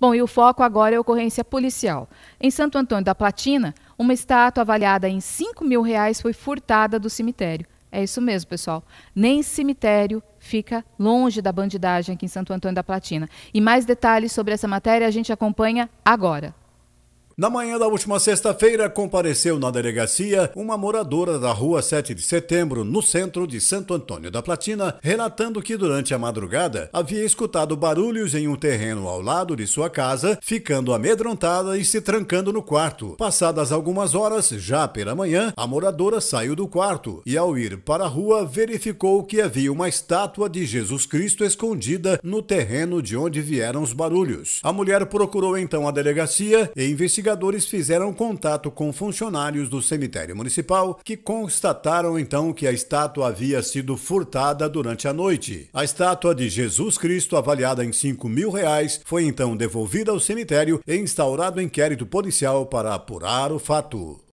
Bom, e o foco agora é a ocorrência policial. Em Santo Antônio da Platina, uma estátua avaliada em 5 mil reais foi furtada do cemitério. É isso mesmo, pessoal. Nem cemitério fica longe da bandidagem aqui em Santo Antônio da Platina. E mais detalhes sobre essa matéria a gente acompanha agora. Na manhã da última sexta-feira, compareceu na delegacia uma moradora da rua 7 de setembro, no centro de Santo Antônio da Platina, relatando que durante a madrugada havia escutado barulhos em um terreno ao lado de sua casa, ficando amedrontada e se trancando no quarto. Passadas algumas horas, já pela manhã, a moradora saiu do quarto e, ao ir para a rua, verificou que havia uma estátua de Jesus Cristo escondida no terreno de onde vieram os barulhos. A mulher procurou então a delegacia e investigou investigadores fizeram contato com funcionários do cemitério municipal que constataram então que a estátua havia sido furtada durante a noite. A estátua de Jesus Cristo, avaliada em 5 mil reais, foi então devolvida ao cemitério e instaurado inquérito policial para apurar o fato.